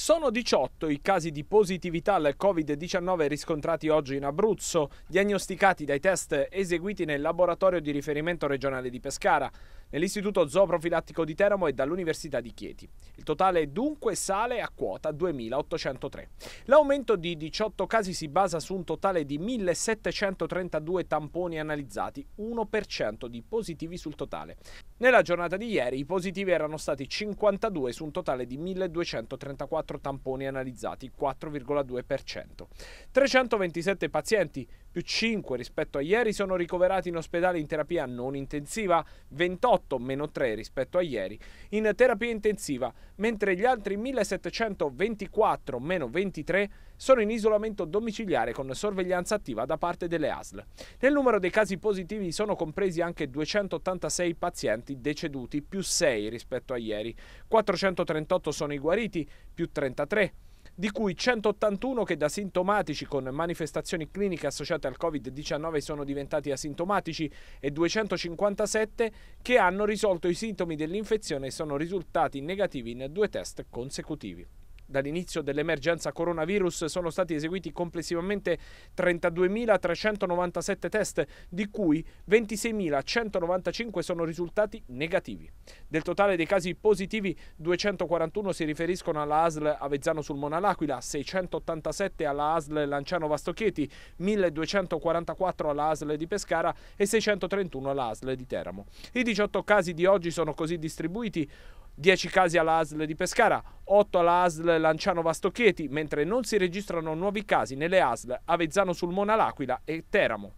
Sono 18 i casi di positività al Covid-19 riscontrati oggi in Abruzzo, diagnosticati dai test eseguiti nel laboratorio di riferimento regionale di Pescara, nell'Istituto Zooprofilattico di Teramo e dall'Università di Chieti. Il totale dunque sale a quota 2.803. L'aumento di 18 casi si basa su un totale di 1.732 tamponi analizzati, 1% di positivi sul totale. Nella giornata di ieri i positivi erano stati 52 su un totale di 1234 tamponi analizzati, 4,2%. 327 pazienti più 5 rispetto a ieri sono ricoverati in ospedale in terapia non intensiva, 28 meno 3 rispetto a ieri in terapia intensiva, mentre gli altri 1724 meno 23 sono in isolamento domiciliare con sorveglianza attiva da parte delle ASL. Nel numero dei casi positivi sono compresi anche 286 pazienti deceduti, più 6 rispetto a ieri, 438 sono i guariti, più 33 di cui 181 che da sintomatici con manifestazioni cliniche associate al Covid-19 sono diventati asintomatici e 257 che hanno risolto i sintomi dell'infezione e sono risultati negativi in due test consecutivi dall'inizio dell'emergenza coronavirus sono stati eseguiti complessivamente 32.397 test, di cui 26.195 sono risultati negativi. Del totale dei casi positivi, 241 si riferiscono alla ASL Avezzano Sulmona L'Aquila, 687 alla ASL Lanciano Vastocheti, 1244 alla ASL di Pescara e 631 alla ASL di Teramo. I 18 casi di oggi sono così distribuiti 10 casi alla ASL di Pescara, 8 alla ASL Lanciano Vastoccheti, mentre non si registrano nuovi casi nelle ASL Avezzano sul Mona L'Aquila e Teramo.